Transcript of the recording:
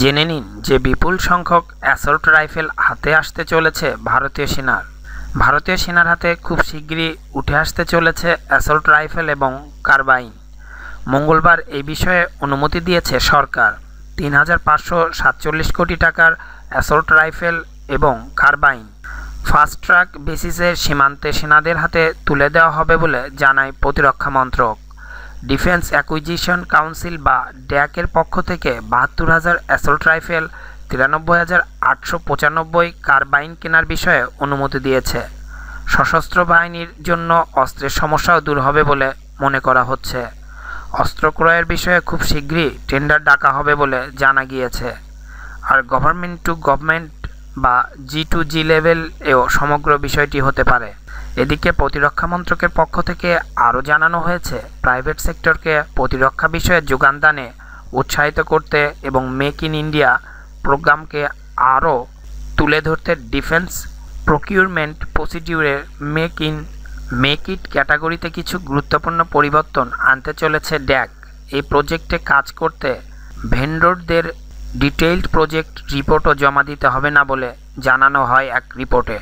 জেনে নিন যে বিপুল সংখ্যক অ্যাসল্ট রাইফেল হাতে আসতে চলেছে ভারতীয় সেনার ভারতীয় সেনার হাতে খুব শীঘ্রই উঠে আসতে চলেছে অ্যাসল্ট রাইফেল এবং কারবাইন মঙ্গলবার এই বিষয়ে অনুমতি দিয়েছে সরকার তিন হাজার পাঁচশো সাতচল্লিশ কোটি টাকার অ্যাসল্ট রাইফেল এবং কারবাইন ফাস্ট ট্রাক বেসিসের সীমান্তে সেনাদের হাতে তুলে দেওয়া হবে বলে জানায় প্রতিরক্ষা মন্ত্রক ডিফেন্স অ্যাকুইজিশন কাউন্সিল বা ড্যাকের পক্ষ থেকে বাহাত্তর হাজার অ্যাসল্ট রাইফেল তিরানব্বই হাজার আটশো পঁচানব্বই কারবাইন কেনার বিষয়ে অনুমতি দিয়েছে সশস্ত্র বাহিনীর জন্য অস্ত্রের সমস্যাও দূর হবে বলে মনে করা হচ্ছে অস্ত্র ক্রয়ের বিষয়ে খুব শীঘ্রই টেন্ডার ডাকা হবে বলে জানা গিয়েছে আর গভর্নমেন্ট টু গভর্নমেন্ট বা জি টু জি লেভেলেও সমগ্র বিষয়টি হতে পারে এদিকে প্রতিরক্ষা মন্ত্রকের পক্ষ থেকে আরও জানানো হয়েছে প্রাইভেট সেক্টরকে প্রতিরক্ষা বিষয়ে যোগানদানে উৎসাহিত করতে এবং মেক ইন ইন্ডিয়া প্রোগ্রামকে আরও তুলে ধরতে ডিফেন্স প্রকিউরমেন্ট প্রসিডিউরে মেক ইন মেক ইট ক্যাটাগরিতে কিছু গুরুত্বপূর্ণ পরিবর্তন আনতে চলেছে ড্যাক এই প্রজেক্টে কাজ করতে ভেন্ডরদের ডিটেইলড প্রজেক্ট রিপোর্টও জমা দিতে হবে না বলে জানানো হয় এক রিপোর্টে